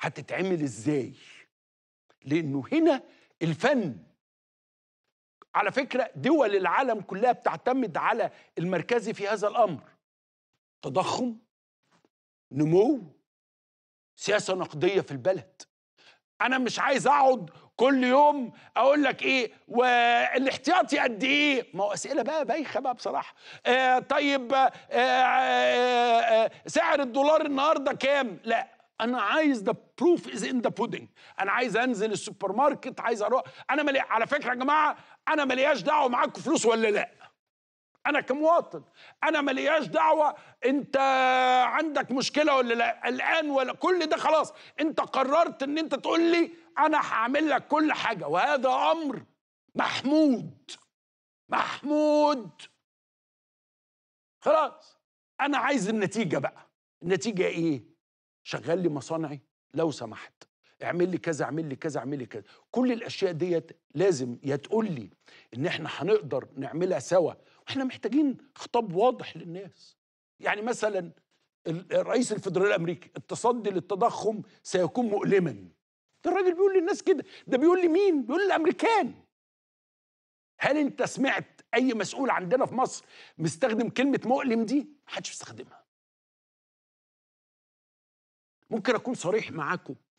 هتتعمل ازاي لانه هنا الفن على فكره دول العالم كلها بتعتمد على المركزي في هذا الامر تضخم نمو سياسه نقديه في البلد انا مش عايز اقعد كل يوم اقول لك ايه والاحتياطي قد ايه ما هو اسئله بقى بايخه بقى بصراحه آه طيب آه آه آه, آه، سعر الدولار النهارده كام لا انا عايز ذا بروف از ان ذا بودنج انا عايز انزل السوبر ماركت عايز اروح انا ملي... على فكره يا جماعه انا ملياش دعوه معاكم فلوس ولا لا انا كمواطن انا ملياش دعوه انت عندك مشكله ولا لا الان ولا كل ده خلاص انت قررت ان انت تقول لي انا هعمل لك كل حاجه وهذا امر محمود محمود خلاص انا عايز النتيجه بقى النتيجه ايه شغل لي مصانعي لو سمحت اعمل لي كذا اعمل لي كذا اعمل لي كذا كل الاشياء ديت لازم يا تقول لي ان احنا هنقدر نعملها سوا واحنا محتاجين خطاب واضح للناس يعني مثلا الرئيس الفدرالي الامريكي التصدي للتضخم سيكون مؤلما ده الراجل بيقول للناس كده ده بيقول لي مين بيقول للامريكان هل انت سمعت اي مسؤول عندنا في مصر مستخدم كلمه مؤلم دي محدش بيستخدمها ممكن اكون صريح معاكم